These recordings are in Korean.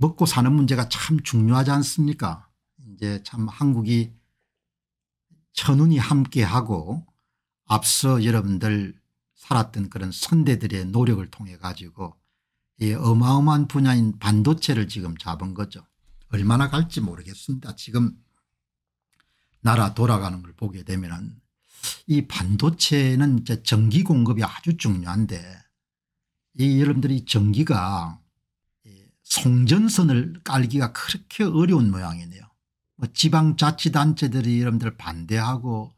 먹고 사는 문제가 참 중요하지 않습니까 이제 참 한국이 천운이 함께하고 앞서 여러분들 살았던 그런 선대들의 노력을 통해 가지고 이 어마어마한 분야인 반도체를 지금 잡은 거죠. 얼마나 갈지 모르겠습니다. 지금 나라 돌아가는 걸 보게 되면 이 반도체는 이제 전기 공급이 아주 중요한데 이 여러분들이 전기가 송전선을 깔기가 그렇게 어려운 모양이네요. 뭐 지방자치단체들이 여러분들 반대하고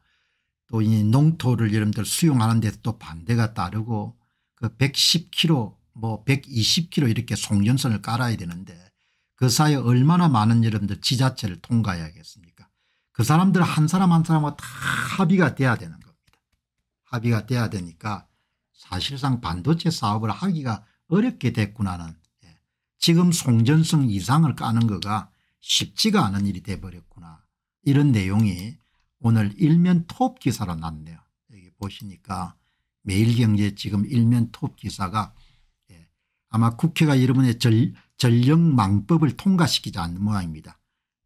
또 이 농토를 여러분들 수용하는 데서 또 반대가 따르고 그 110km 뭐 120km 이렇게 송전선을 깔아야 되는데 그 사이에 얼마나 많은 여러분들 지자체를 통과해야겠습니까 그 사람들 한 사람 한 사람과 다 합의가 돼야 되는 겁니다. 합의가 돼야 되니까 사실상 반도체 사업을 하기가 어렵게 됐구나는 지금 송전성 이상을 까는 거가 쉽지가 않은 일이 돼버렸구나 이런 내용이 오늘 일면 톱 기사로 났네요. 여기 보시니까 매일경제 지금 일면 톱 기사가 예, 아마 국회가 여러분의 전, 전력망법을 통과시키지 않는 모양입니다.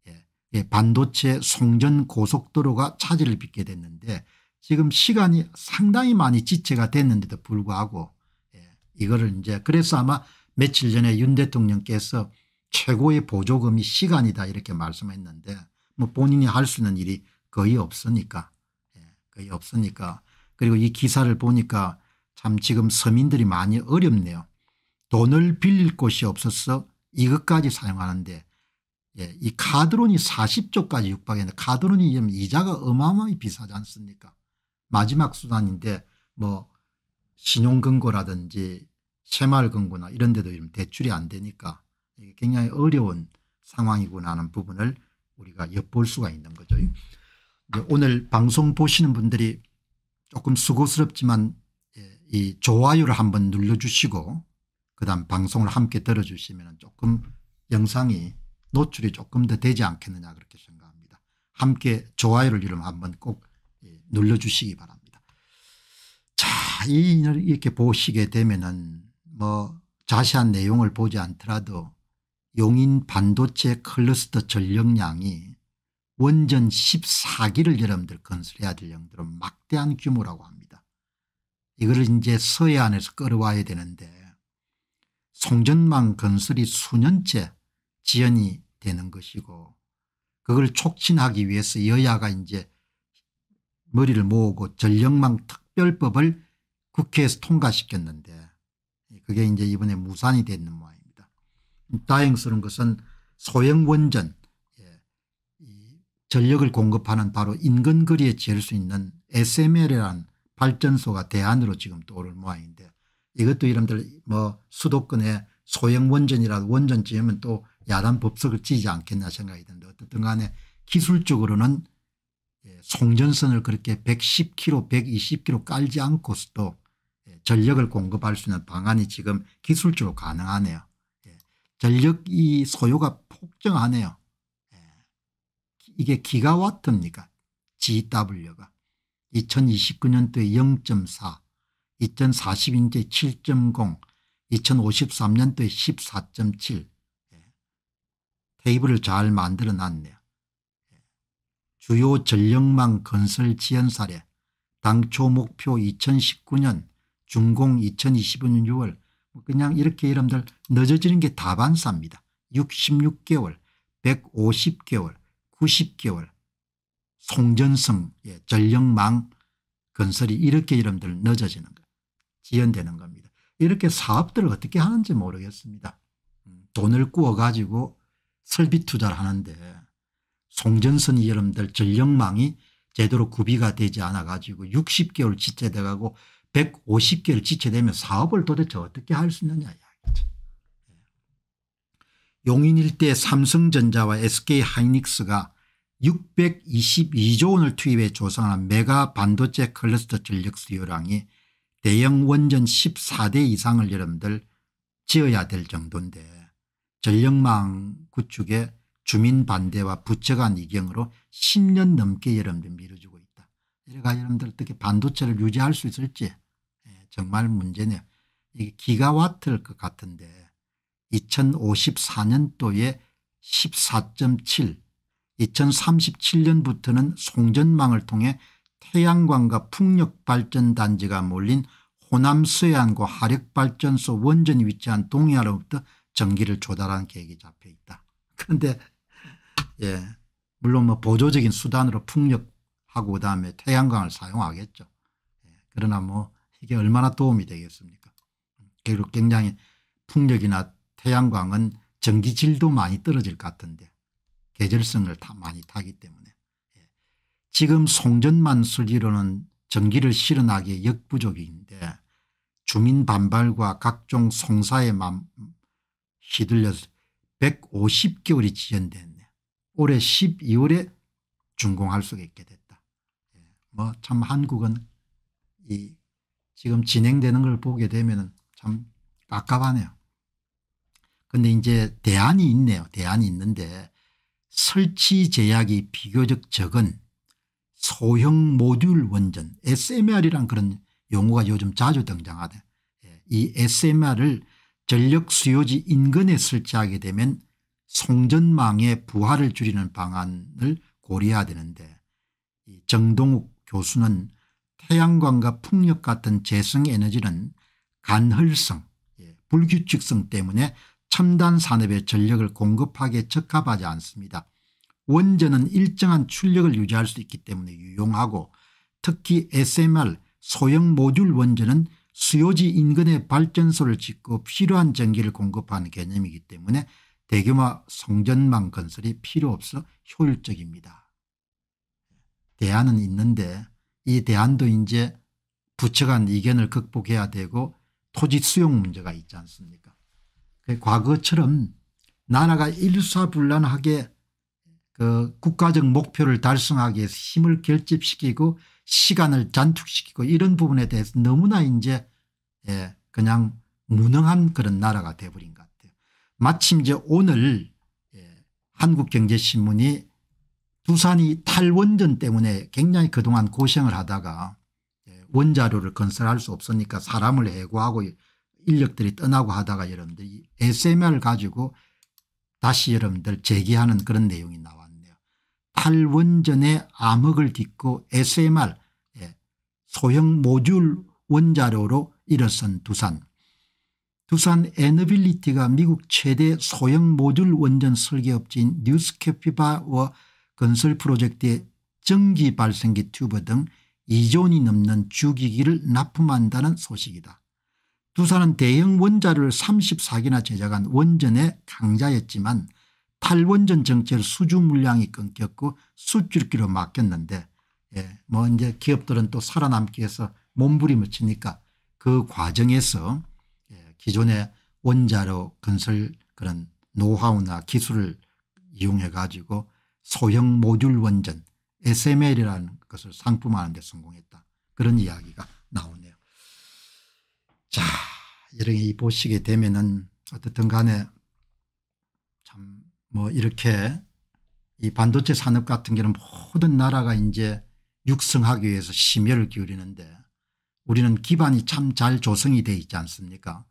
예, 예, 반도체 송전 고속도로가 차질을 빚게 됐는데 지금 시간이 상당히 많이 지체가 됐는데도 불구하고 예, 이거를 이제 그래서 아마 며칠 전에 윤 대통령께서 최고의 보조금이 시간이다 이렇게 말씀했는데 뭐 본인이 할 수 있는 일이 거의 없으니까 예, 거의 없으니까 그리고 이 기사를 보니까 참 지금 서민들이 많이 어렵네요. 돈을 빌릴 곳이 없어서 이것까지 사용하는데 예, 이 카드론이 40조까지 육박했는데 카드론이 이자가 어마어마히 비싸지 않습니까 마지막 수단인데 뭐 신용금고라든지 새마을금고나 이런 데도 대출이 안 되니까 굉장히 어려운 상황이구나 하는 부분을 우리가 엿볼 수가 있는 거죠. 오늘 방송 보시는 분들이 조금 수고스럽지만 예, 이 좋아요를 한번 눌러주시고 그다음 방송을 함께 들어주시면 조금 영상이 노출이 조금 더 되지 않겠느냐 그렇게 생각합니다. 함께 좋아요를 이름 한번 꼭 예, 눌러주시기 바랍니다. 자, 이, 이렇게 보시게 되면은 뭐 자세한 내용을 보지 않더라도 용인 반도체 클러스터 전력량이 원전 14기를 여러분들 건설해야 될 정도로 막대한 규모라고 합니다. 이걸 이제 서해안에서 끌어와야 되는데 송전망 건설이 수년째 지연이 되는 것이고 그걸 촉진하기 위해서 여야가 이제 머리를 모으고 전력망 특별법을 국회에서 통과시켰는데 그게 이제 이번에 무산이 됐는 모양입니다. 다행스러운 것은 소형 원전 예, 전력을 공급하는 바로 인근 거리에 지을 수 있는 SML이라는 발전소가 대안으로 지금 떠오를 모양인데 이것도 이름들 뭐 수도권에 소형 원전이라 원전 지으면 또 야단 법석을 찌지 않겠나 생각이 드는데 어쨌든 간에 기술적으로는 예, 송전선을 그렇게 110km 120km 깔지 않고서도 전력을 공급할 수 있는 방안이 지금 기술적으로 가능하네요. 예. 전력이 소요가 폭증하네요. 예. 이게 기가와트입니까 GW가 2029년도에 0.4 2040년도에 7.0 2053년도에 14.7 예. 테이블을 잘 만들어 놨네요. 예. 주요 전력망 건설 지연 사례 당초 목표 2019년 중공 2025년 6월 뭐 그냥 이렇게 여러분들 늦어지는 게 다반사입니다. 66개월 150개월 90개월 송전성 예, 전력망 건설이 이렇게 여러분들 늦어지는 거 지연되는 겁니다. 이렇게 사업들을 어떻게 하는지 모르겠습니다. 음, 돈을 구워 가지고 설비 투자를 하는데 송전선이 여러분들 전력망이 제대로 구비가 되지 않아 가지고 60개월 지체돼가고 150개를 지체되면 사업을 도대체 어떻게 할 수 있느냐 이야기죠. 예. 용인 일대 삼성전자와 SK하이닉스가 622조 원을 투입해 조성한 메가 반도체 클러스터 전력 수요량이 대형 원전 14대 이상을 여러분들 지어야 될 정도인데 전력망 구축에 주민 반대와 부처 간 이경으로 10년 넘게 여러분들 미뤄지고 있다. 이가 여러분들 어떻게 반도체를 유지할 수 있을지 정말 문제네요. 이게 기가와트일 것 같은데 2054년도에 14.7 2037년부터는 송전망을 통해 태양광과 풍력발전단지가 몰린 호남 서해안과 화력발전소 원전이 위치한 동해안으로부터 전기를 조달하는 계획이 잡혀있다. 그런데 예 물론 뭐 보조적인 수단으로 풍력하고 그다음에 태양광을 사용하겠죠. 예, 그러나 뭐 이게 얼마나 도움이 되겠습니까 결국 굉장히 풍력이나 태양광은 전기질도 많이 떨어질 것 같은데 계절성을 타 많이 타기 때문에 예. 지금 송전만 수리로는 전기를 실현하기에 역부족인데 주민 반발과 각종 송사에 휘둘려서 150개월이 지연됐네. 올해 12월에 준공할 수 있게 됐다. 예. 뭐참 한국은 이 지금 진행되는 걸 보게 되면 참 깝깝하네요. 근데 이제 대안이 있네요. 대안이 있는데 설치 제약이 비교적 적은 소형 모듈 원전 SMR이란 그런 용어가 요즘 자주 등장하대. 예, 이 SMR을 전력 수요지 인근에 설치하게 되면 송전망의 부하를 줄이는 방안을 고려해야 되는데 정동욱 교수는 태양광과 풍력 같은 재생에너지는 간헐성 예, 불규칙성 때문에 첨단 산업의 전력을 공급하기에 적합하지 않습니다. 원전은 일정한 출력을 유지할 수 있기 때문에 유용하고 특히 SMR 소형 모듈 원전은 수요지 인근의 발전소를 짓고 필요한 전기를 공급하는 개념이기 때문에 대규모 성전망 건설이 필요 없어 효율적입니다. 대안은 있는데 이 대안도 이제 부처 간 이견을 극복해야 되고 토지 수용 문제가 있지 않습니까 그 과거처럼 나라가 일사불란하게 그 국가적 목표를 달성하기 위해서 힘을 결집시키고 시간을 잔 t 시키고 이런 부분에 대해서 너무나 이제 예 그냥 무능한 그런 나라가 돼버린 것 같아요. 마침 이제 오늘 예 한국경제신문이 두산이 탈원전 때문에 굉장히 그동안 고생을 하다가 예, 원자료를 건설할 수 없으니까 사람을 해고하고 인력들이 떠나고 하다가 여러분들 이 SMR을 가지고 다시 여러분들 재기하는 그런 내용이 나왔네요. 탈원전의 암흑을 딛고 SMR 예, 소형 모듈 원자료로 일어선 두산. 두산 에너빌리티가 미국 최대 소형 모듈 원전 설계업체인 뉴스캐피바와 건설 프로젝트에 전기 발생기 튜브 등 2존이 넘는 주기기를 납품한다는 소식이다. 두산은 대형 원자를 34개나 제작한 원전의 강자였지만 탈원전 정체로 수주 물량이 끊겼고 수출기로 맡겼는데 예, 뭐 이제 기업들은 또 살아남기 위해서 몸부림을 치니까 그 과정에서 예, 기존의 원자로 건설 그런 노하우나 기술을 이용해 가지고 소형 모듈 원전 SML이라는 것을 상품화하는 데 성공했다. 그런 이야기가 나오네요. 자 이렇게 보시게 되면은 어떻든 간에 참 뭐 이렇게 이 반도체 산업 같은 경우는 모든 나라가 이제 육성하기 위해서 심혈을 기울이는데 우리는 기반이 참 잘 조성이 돼 있지 않습니까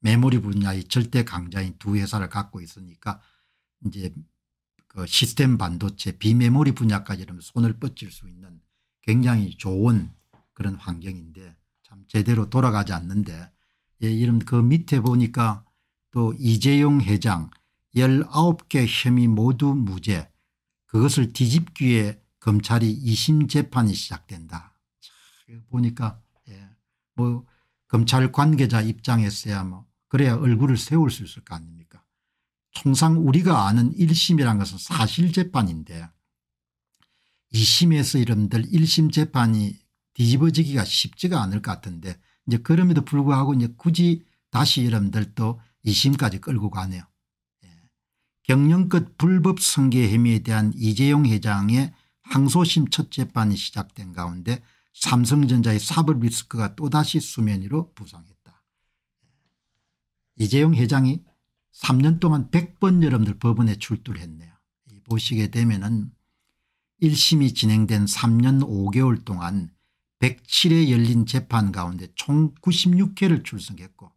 메모리 분야의 절대 강자인 두 회사를 갖고 있으니까 이제 그 시스템 반도체 비메모리 분야까지 이러면 손을 뻗칠 수 있는 굉장히 좋은 그런 환경인데 참 제대로 돌아가지 않는데 예, 이런 그 밑에 보니까 또 이재용 회장 19개 혐의 모두 무죄 그것을 뒤집기에 검찰이 2심 재판이 시작된다. 보니까 예, 뭐 검찰 관계자 입장에서야 뭐 그래야 얼굴을 세울 수 있을 거 아닙니까 통상 우리가 아는 1심이란 것은 사실재판인데 2심에서 이름들 1심 재판이 뒤집어지기가 쉽지가 않을 것 같은데 이제 그럼에도 불구하고 이제 굳이 다시 이름들 또 2심까지 끌고 가네요. 예. 경영끝 불법 성계 혐의에 대한 이재용 회장의 항소심 첫 재판이 시작된 가운데 삼성전자의 사법 리스크가 또다시 수면 위로 부상했다. 예. 이재용 회장이 3년 동안 100번 여러분들 법원에 출두를 했네요. 보시게 되면 은 1심이 진행된 3년 5개월 동안 107회 열린 재판 가운데 총 96회를 출석했고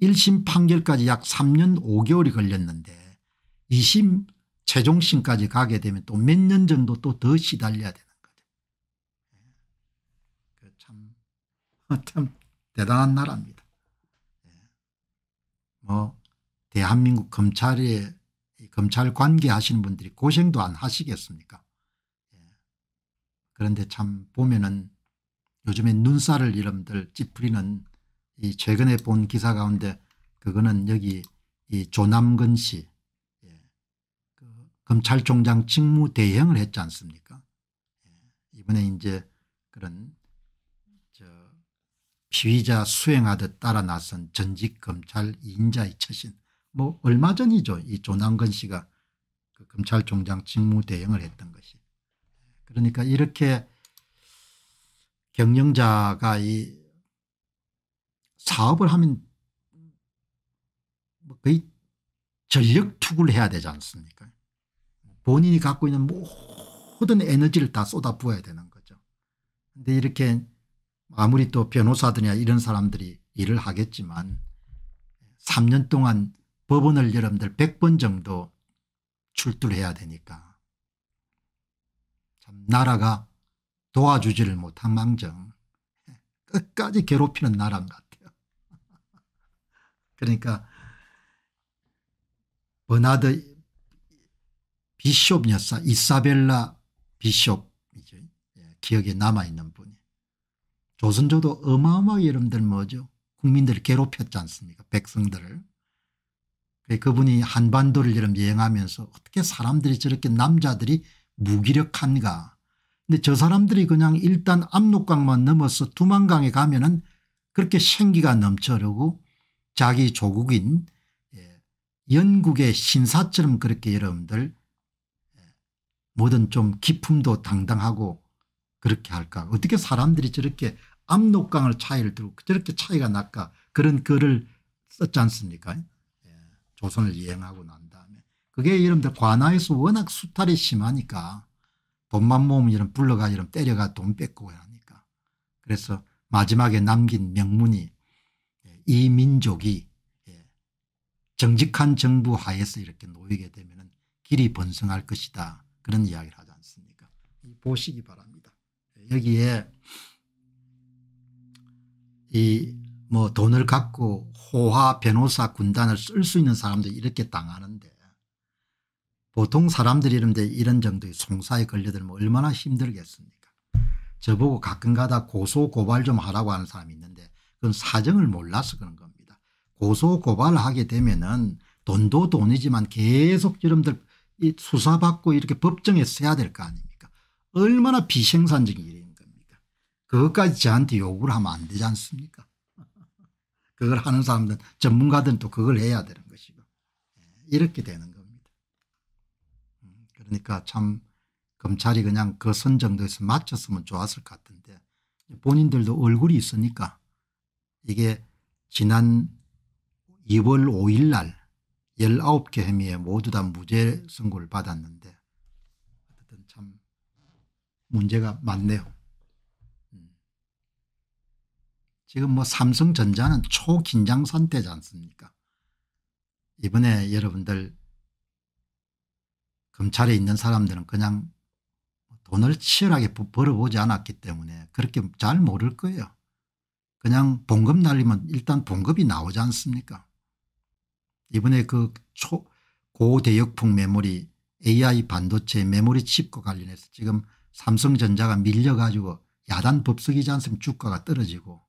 1심 예, 판결까지 약 3년 5개월이 걸렸는데 2심 최종심까지 가게 되면 또 몇 년 정도 또 더 시달려야 되는 거죠. 예, 그 참, 참 대단한 나라입니다. 예, 뭐 대한민국 검찰에 검찰 관계하시는 분들이 고생도 안 하시겠습니까 예. 그런데 참 보면은 요즘에 눈살을 이름들 찌푸리는 이 최근에 본 기사 가운데 그거는 여기 이 조남근 씨 예. 그 검찰총장 직무 대행을 했지 않습니까 예. 이번에 이제 그런 피의자 수행하듯 따라 나선 전직 검찰 2인자의 처신 뭐 얼마 전이죠. 이 조남근 씨가 그 검찰총장 직무 대행을 했던 것이. 그러니까 이렇게 경영자가 이 사업을 하면 뭐 거의 전력 투구를 해야 되지 않습니까? 본인이 갖고 있는 모든 에너지를 다 쏟아 부어야 되는 거죠. 근데 이렇게 아무리 또 변호사들이나 이런 사람들이 일을 하겠지만 3년 동안 법원을 여러분들 100번 정도 출두해야 를 되니까 참 나라가 도와주지를 못한 망정 끝까지 괴롭히는 나라인 것 같아요. 그러니까 버나드 비숍 여사 이사벨라 비숍이죠. 예, 기억에 남아있는 분이. 조선조도 어마어마하게 여러분들 뭐죠. 국민들을 괴롭혔지 않습니까 백성들을. 네, 그분이 한반도를 이런 여행하면서 어떻게 사람들이 저렇게 남자들이 무기력한가 근데 저 사람들이 그냥 일단 압록강만 넘어서 두만강에 가면 은 그렇게 생기가 넘쳐르고 자기 조국인 예, 영국의 신사처럼 그렇게 여러분들 뭐든 예, 좀 기품도 당당하고 그렇게 할까 어떻게 사람들이 저렇게 압록강을 차이를 들고 저렇게 차이가 날까 그런 글을 썼지 않습니까 조선을 이행하고 난 다음에 그게 이름들 관하에서 워낙 수탈이 심하니까 돈만 모으면 이런 불러가 이런 때려가 돈 뺏고 하니까 그래서 마지막에 남긴 명문이 예, 이 민족이 예, 정직한 정부 하에서 이렇게 놓이게 되면 길이 번성할 것이다 그런 이야기를 하지 않습니까 보시기 바랍니다 예, 여기에 이뭐 돈을 갖고 호화 변호사 군단을 쓸 수 있는 사람들이 이렇게 당하는데 보통 사람들이 이런데 이런 정도의 송사에 걸려들면 뭐 얼마나 힘들겠습니까 저보고 가끔가다 고소고발 좀 하라고 하는 사람이 있는데 그건 사정을 몰라서 그런 겁니다. 고소고발을 하게 되면 은 돈도 돈이지만 계속 여러분들 수사받고 이렇게 법정에 써야 될 거 아닙니까 얼마나 비생산적인 일인 겁니까 그것까지 저한테 요구를 하면 안 되지 않습니까 그걸 하는 사람들 전문가들은 또 그걸 해야 되는 것이고 예, 이렇게 되는 겁니다. 음, 그러니까 참 검찰이 그냥 그선 정도에서 맞췄으면 좋았을 것 같은데 본인들도 얼굴이 있으니까 이게 지난 2월 5일 날 19개 혐의에 모두 다 무죄 선고를 받았는데 참 문제가 많네요. 지금 뭐 삼성전자는 초긴장 상태지 않습니까 이번에 여러분들 검찰에 있는 사람들은 그냥 돈을 치열하게 벌어보지 않았기 때문에 그렇게 잘 모를 거예요. 그냥 봉급 날리면 일단 봉급이 나오지 않습니까 이번에 그 초 고대역풍 메모리 AI 반도체 메모리 칩과 관련해서 지금 삼성전자가 밀려가지고 야단 법석이지 않습니까 주가가 떨어지고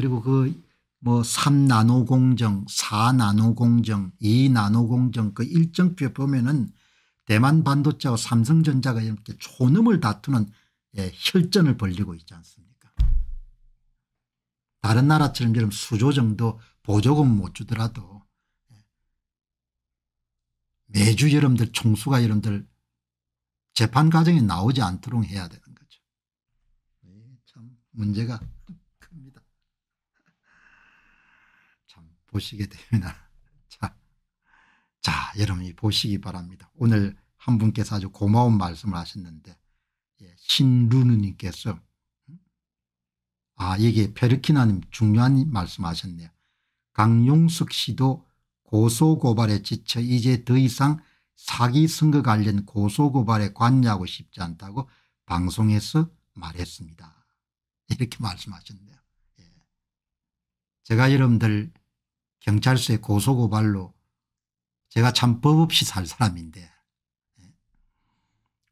그리고 그 뭐 3나노 공정, 4나노 공정, 2나노 공정 그, 뭐 그 일정표에 보면은 대만 반도체와 삼성전자가 이렇게 초놈을 다투는 예, 혈전을 벌리고 있지 않습니까 다른 나라처럼 이런 수조 정도 보조금 못 주더라도 예, 매주 여러분들 총수가 여러분들 재판 과정에 나오지 않도록 해야 되는 거죠. 네, 참 문제가 보시게 됩니다. 자, 자, 여러분이 보시기 바랍니다. 오늘 한 분께서 아주 고마운 말씀을 하셨는데 예, 신루누님께서 음? 아 여기에 페르키나님 중요한 말씀하셨네요. 강용숙 씨도 고소고발에 지쳐 이제 더 이상 사기 선거 관련 고소고발에 관여하고 싶지 않다고 방송에서 말했습니다. 이렇게 말씀하셨네요. 예. 제가 여러분들 경찰서에 고소고발로 제가 참 법 없이 살 사람인데 예?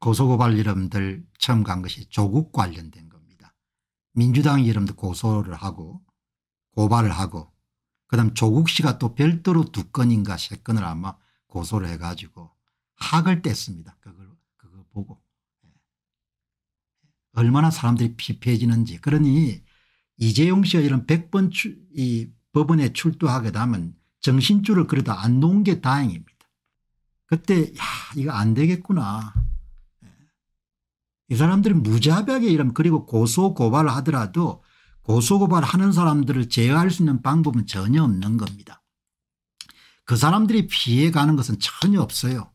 고소고발 이름들 처음 간 것이 조국 관련된 겁니다. 민주당이 름도 고소를 하고 고발을 하고 그다음 조국 씨가 또 별도로 두 건인가 세 건을 아마 고소를 해가지고 학을 뗐습니다. 그걸 그거 보고 예. 얼마나 사람들이 피폐해지는지 그러니 이재용 씨가 이런 100번 이 법원에 출두하게 되면 정신줄을 그러다 안 놓은 게 다행입니다. 그때 야 이거 안 되겠구나. 예. 이 사람들이 무자비하게 이러면 그리고 고소고발을 하더라도 고소고발하는 사람들을 제어할 수 있는 방법은 전혀 없는 겁니다. 그 사람들이 피해가는 것은 전혀 없어요.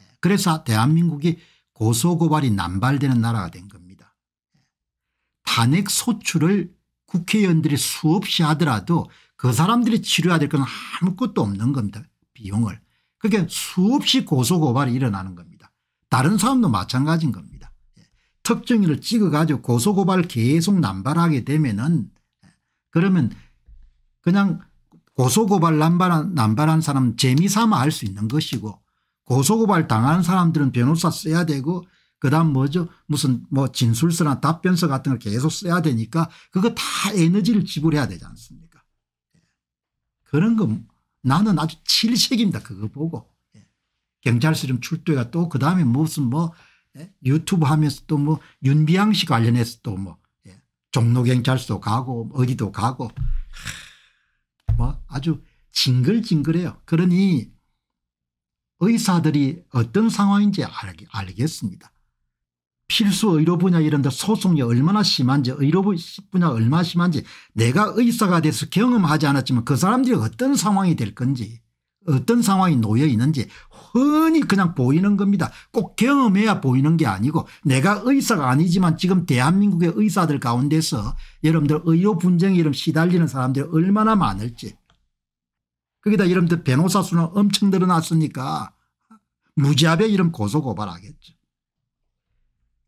예. 그래서 대한민국이 고소고발이 남발되는 나라가 된 겁니다. 예. 탄핵소출을 국회의원들이 수없이 하더라도 그 사람들이 치료해야 될 건 아무것도 없는 겁니다. 비용을. 그게 수없이 고소고발이 일어나는 겁니다. 다른 사람도 마찬가지인 겁니다. 예. 특정인을 찍어가지고 고소고발 계속 남발하게 되면은 예. 그러면 그냥 고소고발 남발한, 남발한 사람 재미삼아 할 수 있는 것이고 고소고발 당한 사람들은 변호사 써야 되고 그다음 뭐죠 무슨 뭐 진술서나 답변서 같은 걸 계속 써야 되니까 그거 다 에너지를 지불해야 되지 않습니까 그런 거 나는 아주 칠식입니다. 그거 보고. 예. 경찰 수렴 출두가 또그 다음에 무슨 뭐 예? 유튜브 하면서 또 뭐 윤비양 씨 관련해서 또뭐 예. 종로경찰서 가고 어디도 가고 뭐 아주 징글징글해요. 그러니 의사들이 어떤 상황인지 알겠습니다. 필수 의료 분야 이런데 소송이 얼마나 심한지 의료 분야 얼마나 심한지 내가 의사가 돼서 경험하지 않았지만 그 사람들이 어떤 상황이 될 건지 어떤 상황이 놓여 있는지 흔히 그냥 보이는 겁니다. 꼭 경험해야 보이는 게 아니고 내가 의사가 아니지만 지금 대한민국의 의사들 가운데서 여러분들 의료 분쟁에 이름 시달리는 사람들이 얼마나 많을지 거기다 여러분들 변호사 수는 엄청 늘어났으니까 무지하게 이름 고소고발하겠죠.